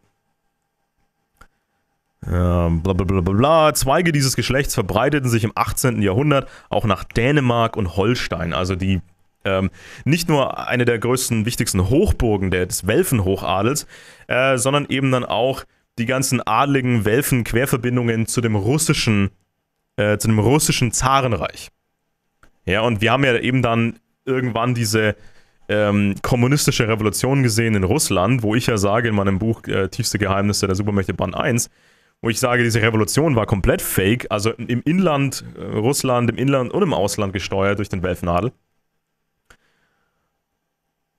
Blablabla. Ähm, Zweige dieses Geschlechts verbreiteten sich im 18. Jahrhundert auch nach Dänemark und Holstein, also die ähm, nicht nur eine der größten, wichtigsten Hochburgen des Welfenhochadels, äh, sondern eben dann auch die ganzen adligen Welfen-Querverbindungen zu dem russischen, äh, zu dem russischen Zarenreich. Ja, und wir haben ja eben dann irgendwann diese ähm, kommunistische Revolution gesehen in Russland, wo ich ja sage in meinem Buch äh, Tiefste Geheimnisse der Supermächte Band 1, wo ich sage, diese Revolution war komplett fake, also im Inland, äh, Russland, im Inland und im Ausland gesteuert durch den Welfnadel.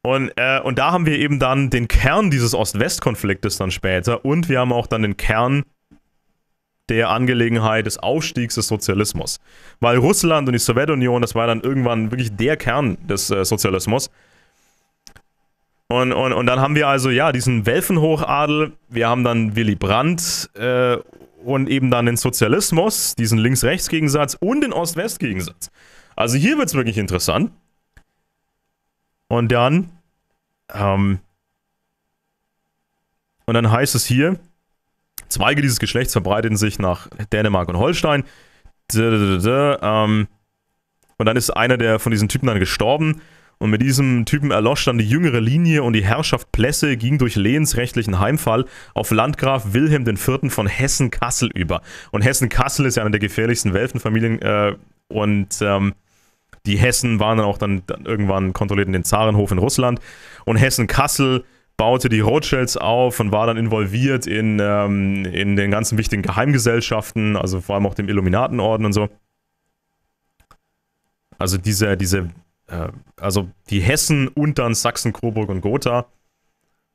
Und, äh, und da haben wir eben dann den Kern dieses Ost-West-Konfliktes dann später und wir haben auch dann den Kern der Angelegenheit des Aufstiegs des Sozialismus. Weil Russland und die Sowjetunion, das war dann irgendwann wirklich der Kern des äh, Sozialismus. Und, und, und dann haben wir also, ja, diesen Welfenhochadel, wir haben dann Willy Brandt äh, und eben dann den Sozialismus, diesen Links-Rechts-Gegensatz und den Ost-West-Gegensatz. Also hier wird es wirklich interessant. Und dann, ähm, und dann heißt es hier, Zweige dieses Geschlechts verbreiteten sich nach Dänemark und Holstein. D -d -d ähm, und dann ist einer der von diesen Typen dann gestorben. Und mit diesem Typen erlosch dann die jüngere Linie und die Herrschaft Plesse ging durch lehensrechtlichen Heimfall auf Landgraf Wilhelm IV. von Hessen-Kassel über. Und Hessen-Kassel ist ja eine der gefährlichsten Welfenfamilien äh, und ähm, die Hessen waren dann auch dann, dann irgendwann kontrollierten den Zarenhof in Russland und Hessen-Kassel baute die Rothschilds auf und war dann involviert in, ähm, in den ganzen wichtigen Geheimgesellschaften, also vor allem auch dem Illuminatenorden und so. Also diese, diese äh, also die Hessen und dann Sachsen, Coburg und Gotha,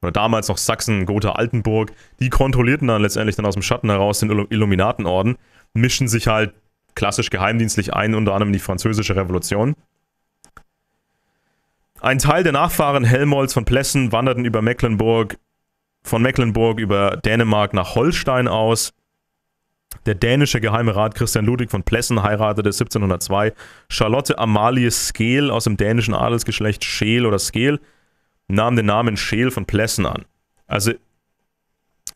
oder damals noch Sachsen, Gotha, Altenburg, die kontrollierten dann letztendlich dann aus dem Schatten heraus den Illuminatenorden, mischen sich halt klassisch geheimdienstlich ein, unter anderem die Französische Revolution. Ein Teil der Nachfahren Helmholtz von Plessen wanderten über Mecklenburg, von Mecklenburg über Dänemark nach Holstein aus der dänische Geheime Rat Christian Ludwig von Plessen heiratete 1702 Charlotte Amalie Skeel aus dem dänischen Adelsgeschlecht Scheel oder Skeel, nahm den Namen Scheel von Plessen an. Also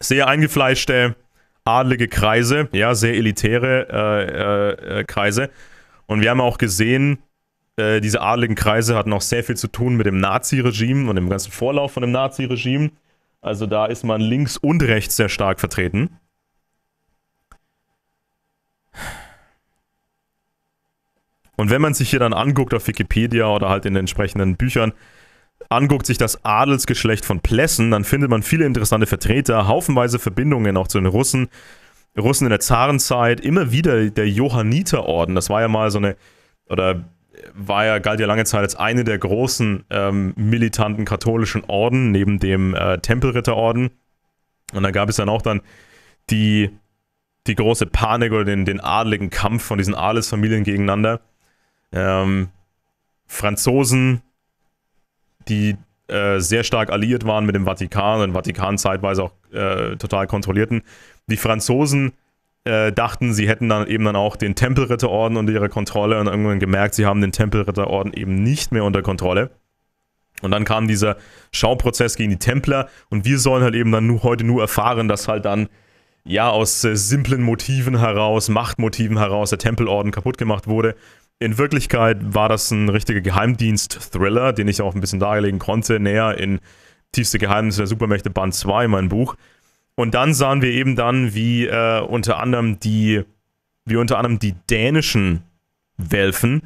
sehr eingefleischte adlige Kreise, ja, sehr elitäre äh, äh, Kreise. Und wir haben auch gesehen, äh, diese adligen Kreise hatten auch sehr viel zu tun mit dem Nazi-Regime und dem ganzen Vorlauf von dem Nazi-Regime. Also da ist man links und rechts sehr stark vertreten. Und wenn man sich hier dann anguckt auf Wikipedia oder halt in den entsprechenden Büchern, anguckt sich das Adelsgeschlecht von Plessen, dann findet man viele interessante Vertreter, haufenweise Verbindungen auch zu den Russen. Russen in der Zarenzeit, immer wieder der Johanniterorden, das war ja mal so eine, oder war ja, galt ja lange Zeit als eine der großen ähm, militanten katholischen Orden, neben dem äh, Tempelritterorden. Und da gab es dann auch dann die, die große Panik oder den, den adligen Kampf von diesen Adelsfamilien gegeneinander ähm, Franzosen, die äh, sehr stark alliiert waren mit dem Vatikan und Vatikan zeitweise auch äh, total kontrollierten. Die Franzosen äh, dachten, sie hätten dann eben dann auch den Tempelritterorden unter ihrer Kontrolle und irgendwann gemerkt, sie haben den Tempelritterorden eben nicht mehr unter Kontrolle. Und dann kam dieser Schauprozess gegen die Templer und wir sollen halt eben dann nur, heute nur erfahren, dass halt dann ja aus äh, simplen Motiven heraus, Machtmotiven heraus der Tempelorden kaputt gemacht wurde in Wirklichkeit war das ein richtiger Geheimdienst-Thriller, den ich auch ein bisschen darlegen konnte, näher in Tiefste Geheimnisse der Supermächte Band 2, mein Buch. Und dann sahen wir eben dann, wie äh, unter anderem die, wie unter anderem die dänischen Welfen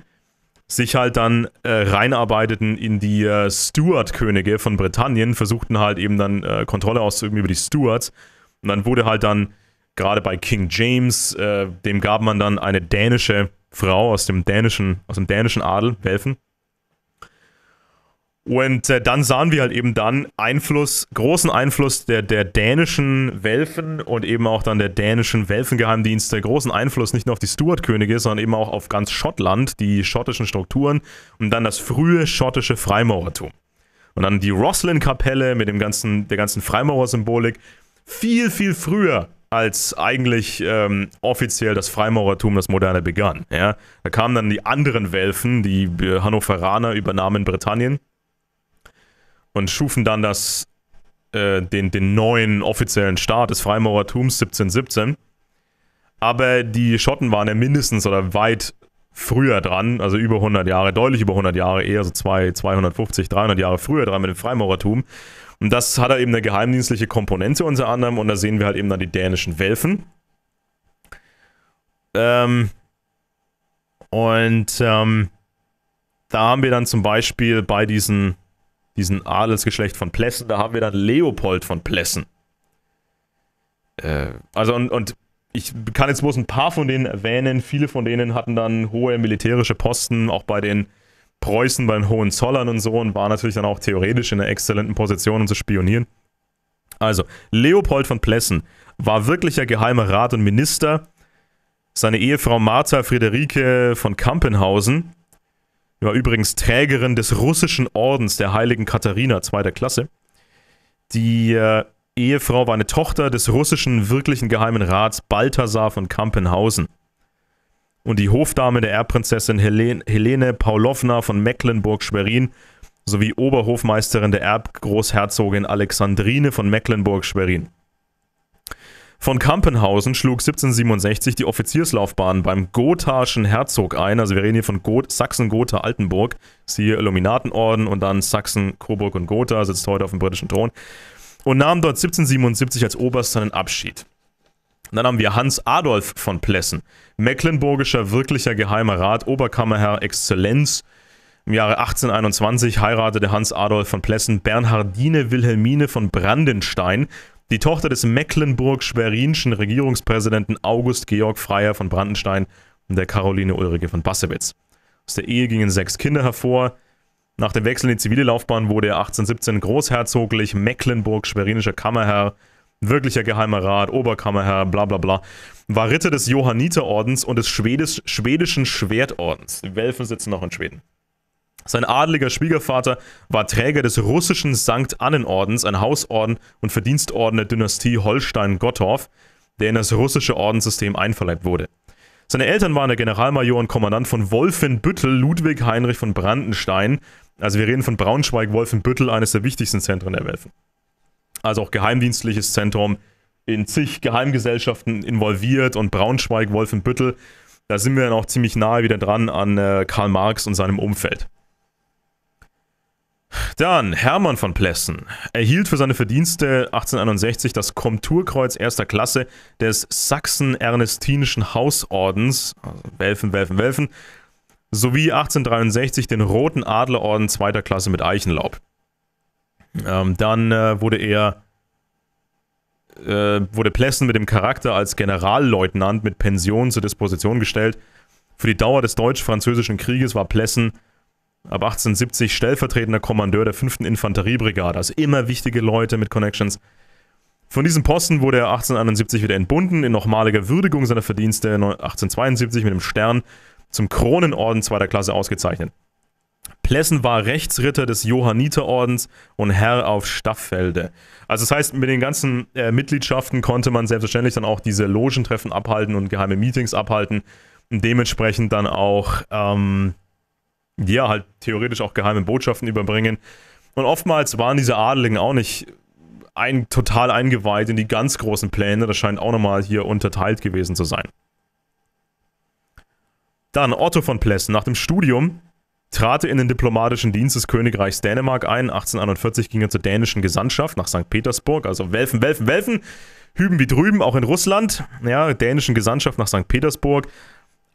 sich halt dann äh, reinarbeiteten in die äh, Stuart-Könige von Britannien, versuchten halt eben dann äh, Kontrolle auszuüben über die Stuarts. Und dann wurde halt dann, gerade bei King James, äh, dem gab man dann eine dänische Frau aus dem dänischen, aus dem dänischen Adel Welfen. Und äh, dann sahen wir halt eben dann Einfluss, großen Einfluss der, der dänischen Welfen und eben auch dann der dänischen Welfengeheimdienste, großen Einfluss nicht nur auf die Stuart-Könige, sondern eben auch auf ganz Schottland, die schottischen Strukturen und dann das frühe schottische Freimaurertum. Und dann die Roslin-Kapelle mit dem ganzen, der ganzen Freimaurersymbolik. viel, viel früher als eigentlich ähm, offiziell das Freimaurertum, das Moderne begann. Ja? Da kamen dann die anderen Welfen, die äh, Hannoveraner übernahmen Britannien und schufen dann das, äh, den, den neuen offiziellen Staat des Freimaurertums 1717. Aber die Schotten waren ja mindestens oder weit früher dran, also über 100 Jahre, deutlich über 100 Jahre, eher so 2, 250, 300 Jahre früher dran mit dem Freimaurertum. Und das hat er halt eben eine geheimdienstliche Komponente unter anderem und da sehen wir halt eben dann die dänischen Welfen. Ähm, und ähm, da haben wir dann zum Beispiel bei diesen, diesen Adelsgeschlecht von Plessen, da haben wir dann Leopold von Plessen. Äh, also und, und ich kann jetzt bloß ein paar von denen erwähnen. Viele von denen hatten dann hohe militärische Posten, auch bei den Preußen, bei den Hohenzollern und so und war natürlich dann auch theoretisch in einer exzellenten Position, um zu spionieren. Also, Leopold von Plessen war wirklicher geheimer Rat und Minister. Seine Ehefrau Martha Friederike von Kampenhausen war übrigens Trägerin des russischen Ordens der heiligen Katharina zweiter Klasse. Die äh, Ehefrau war eine Tochter des russischen wirklichen geheimen Rats Balthasar von Kampenhausen und die Hofdame der Erbprinzessin Helene, Helene Paulowna von Mecklenburg-Schwerin sowie Oberhofmeisterin der Erbgroßherzogin Alexandrine von Mecklenburg-Schwerin. Von Kampenhausen schlug 1767 die Offizierslaufbahn beim Gothaschen Herzog ein. Also wir reden hier von Sachsen-Gotha-Altenburg. Siehe Illuminatenorden und dann Sachsen, Coburg und Gotha, sitzt heute auf dem britischen Thron. Und nahm dort 1777 als Oberst seinen Abschied. Und dann haben wir Hans Adolf von Plessen, mecklenburgischer wirklicher geheimer Rat, Oberkammerherr Exzellenz. Im Jahre 1821 heiratete Hans Adolf von Plessen Bernhardine Wilhelmine von Brandenstein, die Tochter des mecklenburg-schwerinschen Regierungspräsidenten August Georg Freiherr von Brandenstein und der Caroline Ulrike von Bassewitz. Aus der Ehe gingen sechs Kinder hervor. Nach dem Wechsel in die zivile Laufbahn wurde er 1817 großherzoglich mecklenburg-schwerinischer Kammerherr wirklicher geheimer Rat, Oberkammerherr, bla bla bla, war Ritter des Johanniterordens und des Schwedisch, schwedischen Schwertordens. Die Welfen sitzen noch in Schweden. Sein adeliger Schwiegervater war Träger des russischen Sankt Annenordens, ein Hausorden und Verdienstorden der Dynastie Holstein-Gottorf, der in das russische Ordenssystem einverleibt wurde. Seine Eltern waren der Generalmajor und Kommandant von Wolfenbüttel, Ludwig Heinrich von Brandenstein. Also wir reden von Braunschweig-Wolfenbüttel, eines der wichtigsten Zentren der Welfen also auch geheimdienstliches Zentrum, in zig Geheimgesellschaften involviert und Braunschweig, Wolfenbüttel. Da sind wir dann auch ziemlich nahe wieder dran an äh, Karl Marx und seinem Umfeld. Dann Hermann von Plessen erhielt für seine Verdienste 1861 das Komturkreuz erster Klasse des Sachsen-Ernestinischen Hausordens, also Welfen, Welfen, Welfen, sowie 1863 den Roten Adlerorden zweiter Klasse mit Eichenlaub. Ähm, dann äh, wurde er äh, wurde Plessen mit dem Charakter als Generalleutnant mit Pension zur Disposition gestellt. Für die Dauer des Deutsch-Französischen Krieges war Plessen ab 1870 stellvertretender Kommandeur der 5. Infanteriebrigade, also immer wichtige Leute mit Connections. Von diesem Posten wurde er 1871 wieder entbunden, in nochmaliger Würdigung seiner Verdienste 1872 mit dem Stern zum Kronenorden zweiter Klasse ausgezeichnet. Plessen war Rechtsritter des Johanniterordens und Herr auf Staffelde. Also das heißt, mit den ganzen äh, Mitgliedschaften konnte man selbstverständlich dann auch diese Logentreffen abhalten und geheime Meetings abhalten und dementsprechend dann auch, ähm, ja, halt theoretisch auch geheime Botschaften überbringen. Und oftmals waren diese Adeligen auch nicht ein, total eingeweiht in die ganz großen Pläne. Das scheint auch nochmal hier unterteilt gewesen zu sein. Dann Otto von Plessen. Nach dem Studium trat er in den diplomatischen Dienst des Königreichs Dänemark ein. 1841 ging er zur dänischen Gesandtschaft nach St. Petersburg, also Welfen, Welfen, Welfen. Hüben wie drüben, auch in Russland. Ja, dänischen Gesandtschaft nach St. Petersburg.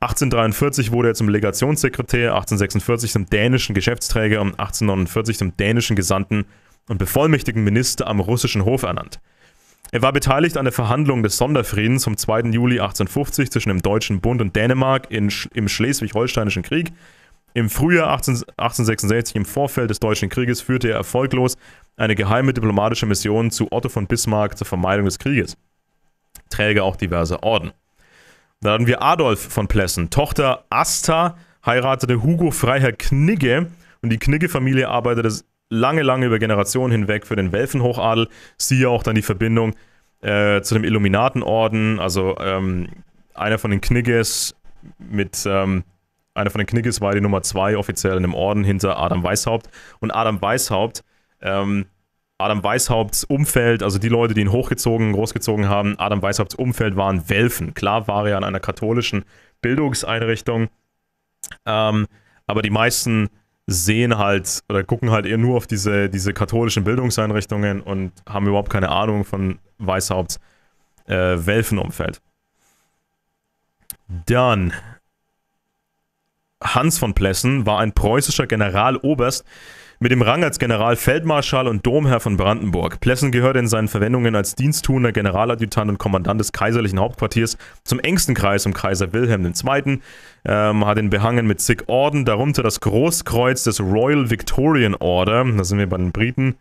1843 wurde er zum Legationssekretär, 1846 zum dänischen Geschäftsträger und 1849 zum dänischen Gesandten und bevollmächtigten Minister am russischen Hof ernannt. Er war beteiligt an der Verhandlung des Sonderfriedens vom 2. Juli 1850 zwischen dem Deutschen Bund und Dänemark in, im Schleswig-Holsteinischen Krieg im Frühjahr 18, 1866, im Vorfeld des Deutschen Krieges, führte er erfolglos eine geheime diplomatische Mission zu Otto von Bismarck zur Vermeidung des Krieges. Träger auch diverser Orden. Dann haben wir Adolf von Plessen. Tochter Asta heiratete Hugo Freiherr Knigge und die Knigge-Familie arbeitete lange, lange über Generationen hinweg für den Welfenhochadel. Siehe auch dann die Verbindung äh, zu dem Illuminatenorden, also ähm, einer von den Knigges mit ähm, einer von den Knickes war die Nummer zwei offiziell in dem Orden hinter Adam Weishaupt. Und Adam Weishaupt, ähm, Adam Weishaupts Umfeld, also die Leute, die ihn hochgezogen, großgezogen haben, Adam Weishaupts Umfeld waren Welfen. Klar war er an einer katholischen Bildungseinrichtung, ähm, aber die meisten sehen halt oder gucken halt eher nur auf diese, diese katholischen Bildungseinrichtungen und haben überhaupt keine Ahnung von Weishaupts äh, Welfenumfeld. Dann Hans von Plessen war ein preußischer Generaloberst mit dem Rang als Generalfeldmarschall und Domherr von Brandenburg. Plessen gehörte in seinen Verwendungen als diensttuender Generaladjutant und Kommandant des kaiserlichen Hauptquartiers zum engsten Kreis um Kaiser Wilhelm II., ähm, hat ihn behangen mit zig Orden, darunter das Großkreuz des Royal Victorian Order, da sind wir bei den Briten,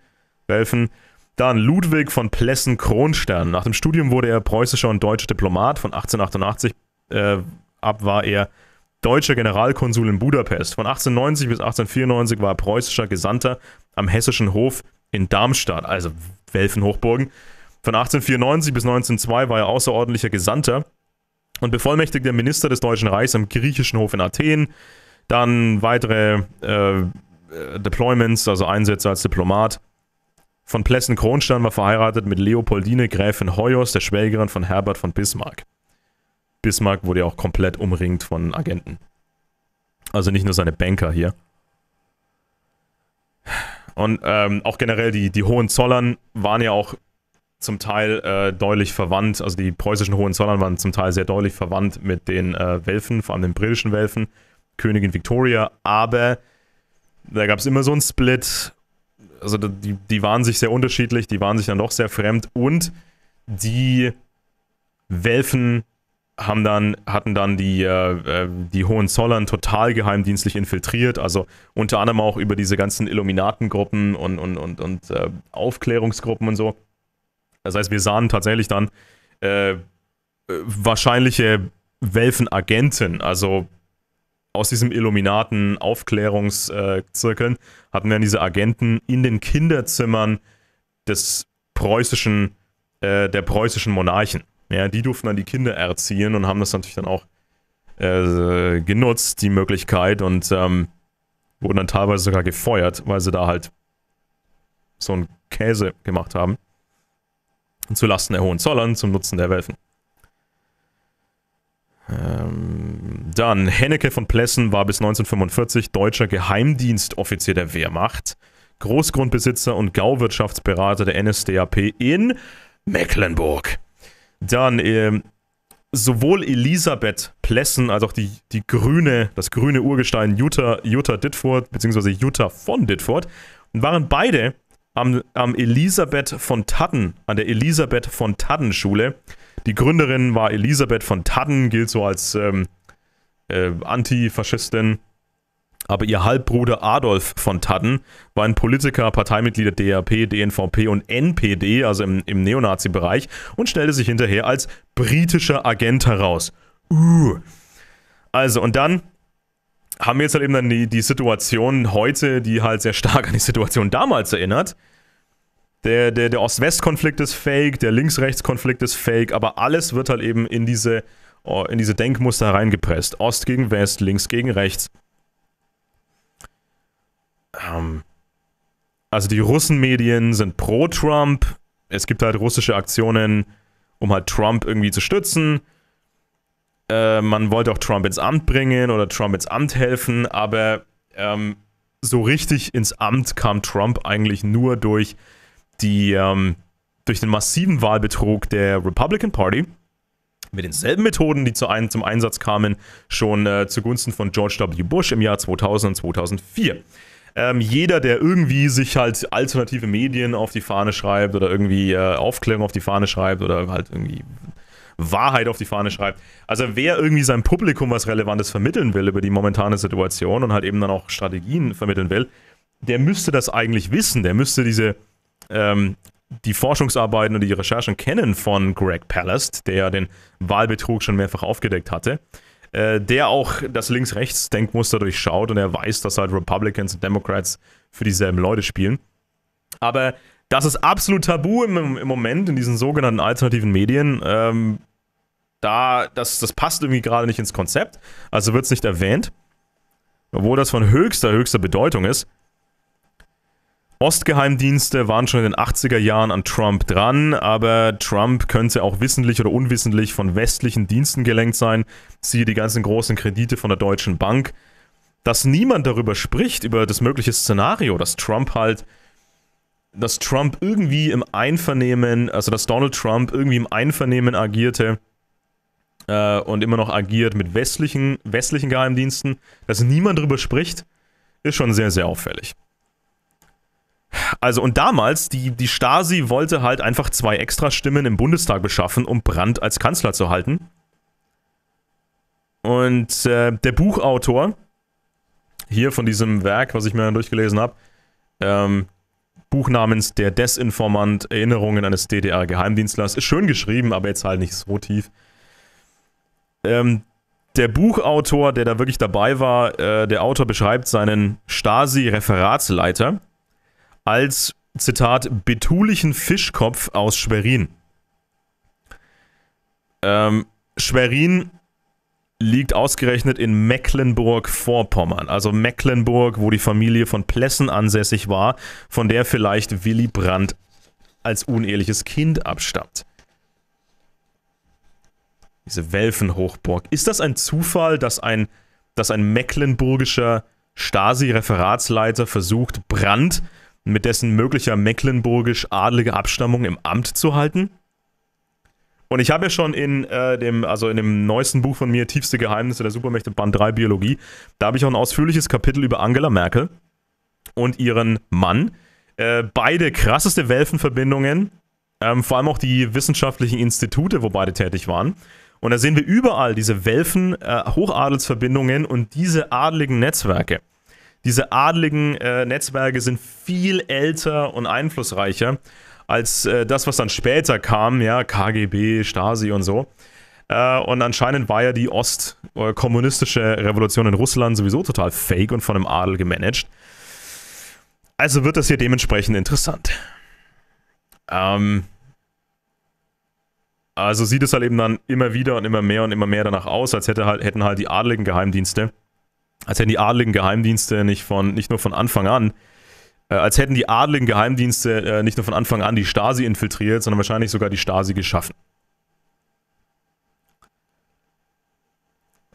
Welfen, dann Ludwig von Plessen Kronstern. Nach dem Studium wurde er preußischer und deutscher Diplomat. Von 1888 äh, ab war er deutscher Generalkonsul in Budapest. Von 1890 bis 1894 war er preußischer Gesandter am hessischen Hof in Darmstadt, also Welfenhochburgen. Von 1894 bis 1902 war er außerordentlicher Gesandter und bevollmächtigter Minister des Deutschen Reichs am griechischen Hof in Athen. Dann weitere äh, äh, Deployments, also Einsätze als Diplomat. Von Plessen-Kronstein war verheiratet mit Leopoldine Gräfin Hoyos, der Schwägerin von Herbert von Bismarck. Bismarck wurde ja auch komplett umringt von Agenten. Also nicht nur seine Banker hier. Und ähm, auch generell die, die Hohenzollern waren ja auch zum Teil äh, deutlich verwandt, also die preußischen Hohenzollern waren zum Teil sehr deutlich verwandt mit den äh, Welfen, vor allem den britischen Welfen, Königin Victoria, aber da gab es immer so einen Split. Also die, die waren sich sehr unterschiedlich, die waren sich dann doch sehr fremd und die Welfen haben dann, hatten dann die, äh, äh die Hohenzollern total geheimdienstlich infiltriert, also unter anderem auch über diese ganzen Illuminatengruppen und, und, und, und äh, Aufklärungsgruppen und so. Das heißt, wir sahen tatsächlich dann äh, wahrscheinliche Welfenagenten, also aus diesem Illuminaten-Aufklärungszirkeln hatten wir dann diese Agenten in den Kinderzimmern des preußischen, äh, der preußischen Monarchen. Ja, die durften dann die Kinder erziehen und haben das natürlich dann auch äh, genutzt, die Möglichkeit, und ähm, wurden dann teilweise sogar gefeuert, weil sie da halt so einen Käse gemacht haben. Zu Lasten der Zollern, zum Nutzen der Welfen. Ähm, dann, Hennecke von Plessen war bis 1945 deutscher Geheimdienstoffizier der Wehrmacht, Großgrundbesitzer und Gauwirtschaftsberater der NSDAP in Mecklenburg. Dann ähm, sowohl Elisabeth Plessen als auch die, die grüne, das grüne Urgestein Jutta, Jutta Ditford bzw. Jutta von Ditford waren beide am, am Elisabeth von Tadden, an der Elisabeth von Tadden Schule. Die Gründerin war Elisabeth von Tadden, gilt so als ähm, äh, Antifaschistin aber ihr Halbbruder Adolf von Tadden war ein Politiker, Parteimitglied der DAP, DNVP und NPD, also im, im Neonazi-Bereich, und stellte sich hinterher als britischer Agent heraus. Uh. Also, und dann haben wir jetzt halt eben dann die, die Situation heute, die halt sehr stark an die Situation damals erinnert. Der, der, der Ost-West-Konflikt ist fake, der Links-Rechts-Konflikt ist fake, aber alles wird halt eben in diese, oh, in diese Denkmuster reingepresst. Ost gegen West, links gegen rechts ähm, also die Russenmedien sind pro Trump. Es gibt halt russische Aktionen, um halt Trump irgendwie zu stützen. Äh, man wollte auch Trump ins Amt bringen oder Trump ins Amt helfen, aber ähm, so richtig ins Amt kam Trump eigentlich nur durch die ähm, durch den massiven Wahlbetrug der Republican Party mit denselben Methoden, die zu ein, zum Einsatz kamen, schon äh, zugunsten von George W. Bush im Jahr 2000 und 2004 ähm, jeder, der irgendwie sich halt alternative Medien auf die Fahne schreibt oder irgendwie äh, Aufklärung auf die Fahne schreibt oder halt irgendwie Wahrheit auf die Fahne schreibt. Also wer irgendwie seinem Publikum was Relevantes vermitteln will über die momentane Situation und halt eben dann auch Strategien vermitteln will, der müsste das eigentlich wissen. Der müsste diese ähm, die Forschungsarbeiten und die Recherchen kennen von Greg Palast, der ja den Wahlbetrug schon mehrfach aufgedeckt hatte. Äh, der auch das Links-Rechts-Denkmuster durchschaut und er weiß, dass halt Republicans und Democrats für dieselben Leute spielen. Aber das ist absolut tabu im, im Moment in diesen sogenannten alternativen Medien. Ähm, da, das, das passt irgendwie gerade nicht ins Konzept, also wird es nicht erwähnt, obwohl das von höchster, höchster Bedeutung ist. Ostgeheimdienste waren schon in den 80er Jahren an Trump dran, aber Trump könnte auch wissentlich oder unwissentlich von westlichen Diensten gelenkt sein, siehe die ganzen großen Kredite von der Deutschen Bank. Dass niemand darüber spricht, über das mögliche Szenario, dass Trump halt, dass Trump irgendwie im Einvernehmen, also dass Donald Trump irgendwie im Einvernehmen agierte äh, und immer noch agiert mit westlichen, westlichen Geheimdiensten, dass niemand darüber spricht, ist schon sehr, sehr auffällig. Also und damals, die, die Stasi wollte halt einfach zwei Extrastimmen im Bundestag beschaffen, um Brandt als Kanzler zu halten. Und äh, der Buchautor hier von diesem Werk, was ich mir durchgelesen habe, ähm, Buch namens Der Desinformant, Erinnerungen eines DDR-Geheimdienstlers, ist schön geschrieben, aber jetzt halt nicht so tief. Ähm, der Buchautor, der da wirklich dabei war, äh, der Autor beschreibt seinen Stasi-Referatsleiter als, Zitat, betulichen Fischkopf aus Schwerin. Ähm, Schwerin liegt ausgerechnet in Mecklenburg-Vorpommern, also Mecklenburg, wo die Familie von Plessen ansässig war, von der vielleicht Willy Brandt als uneheliches Kind abstammt. Diese Welfenhochburg. Ist das ein Zufall, dass ein, dass ein mecklenburgischer Stasi-Referatsleiter versucht, Brandt mit dessen möglicher mecklenburgisch-adlige Abstammung im Amt zu halten. Und ich habe ja schon in äh, dem, also in dem neuesten Buch von mir, Tiefste Geheimnisse der Supermächte, Band 3 Biologie, da habe ich auch ein ausführliches Kapitel über Angela Merkel und ihren Mann. Äh, beide krasseste Welfenverbindungen, ähm, vor allem auch die wissenschaftlichen Institute, wo beide tätig waren. Und da sehen wir überall diese Welfen, äh, Hochadelsverbindungen und diese adligen Netzwerke diese adligen äh, Netzwerke sind viel älter und einflussreicher als äh, das, was dann später kam, ja, KGB, Stasi und so. Äh, und anscheinend war ja die ostkommunistische äh, Revolution in Russland sowieso total fake und von einem Adel gemanagt. Also wird das hier dementsprechend interessant. Ähm, also sieht es halt eben dann immer wieder und immer mehr und immer mehr danach aus, als hätte halt, hätten halt die adligen Geheimdienste als hätten die adligen Geheimdienste nicht, von, nicht nur von Anfang an, äh, als hätten die adligen Geheimdienste äh, nicht nur von Anfang an die Stasi infiltriert, sondern wahrscheinlich sogar die Stasi geschaffen.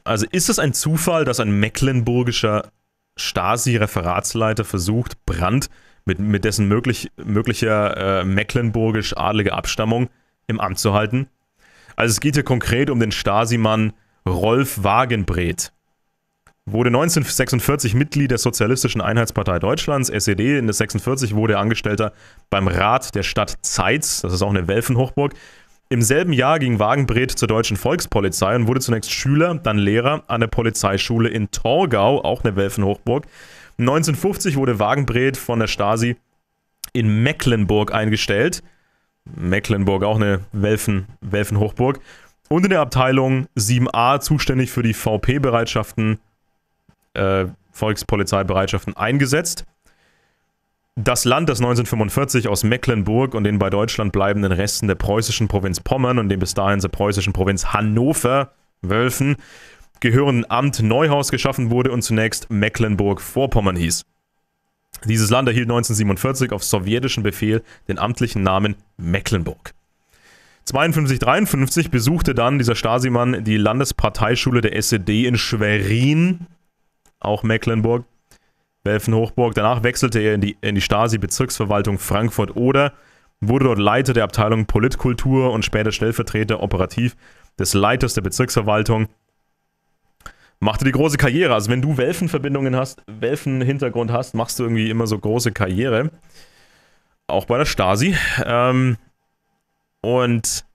Also ist es ein Zufall, dass ein mecklenburgischer Stasi-Referatsleiter versucht, Brandt mit, mit dessen möglich, möglicher äh, mecklenburgisch-adlige Abstammung im Amt zu halten? Also es geht hier konkret um den Stasi-Mann Rolf Wagenbreth wurde 1946 Mitglied der Sozialistischen Einheitspartei Deutschlands, SED. In der 1946 wurde er Angestellter beim Rat der Stadt Zeitz, das ist auch eine Welfenhochburg. Im selben Jahr ging Wagenbreth zur deutschen Volkspolizei und wurde zunächst Schüler, dann Lehrer an der Polizeischule in Torgau, auch eine Welfenhochburg. 1950 wurde Wagenbreth von der Stasi in Mecklenburg eingestellt. Mecklenburg, auch eine Welfen, Welfenhochburg. Und in der Abteilung 7a zuständig für die VP-Bereitschaften äh, Volkspolizeibereitschaften eingesetzt. Das Land, das 1945 aus Mecklenburg und den bei Deutschland bleibenden Resten der preußischen Provinz Pommern und dem bis dahin der preußischen Provinz Hannover, Wölfen, gehörenden Amt Neuhaus geschaffen wurde und zunächst Mecklenburg-Vorpommern hieß. Dieses Land erhielt 1947 auf sowjetischen Befehl den amtlichen Namen Mecklenburg. 52, 53 besuchte dann dieser Stasimann die Landesparteischule der SED in Schwerin auch Mecklenburg, Welfenhochburg. Danach wechselte er in die, in die Stasi-Bezirksverwaltung Frankfurt oder wurde dort Leiter der Abteilung Politkultur und später Stellvertreter operativ des Leiters der Bezirksverwaltung. Machte die große Karriere. Also wenn du Welfen-Verbindungen hast, Welfen-Hintergrund hast, machst du irgendwie immer so große Karriere. Auch bei der Stasi. Ähm, und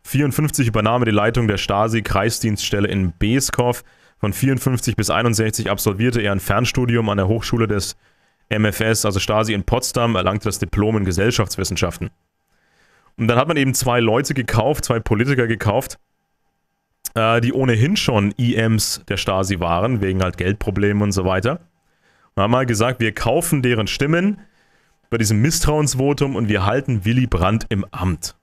1954 übernahm er die Leitung der Stasi-Kreisdienststelle in Beskow. Von 54 bis 61 absolvierte er ein Fernstudium an der Hochschule des MFS, also Stasi in Potsdam, erlangte das Diplom in Gesellschaftswissenschaften. Und dann hat man eben zwei Leute gekauft, zwei Politiker gekauft, äh, die ohnehin schon EMs der Stasi waren, wegen halt Geldproblemen und so weiter. Und haben mal gesagt, wir kaufen deren Stimmen bei diesem Misstrauensvotum und wir halten Willy Brandt im Amt.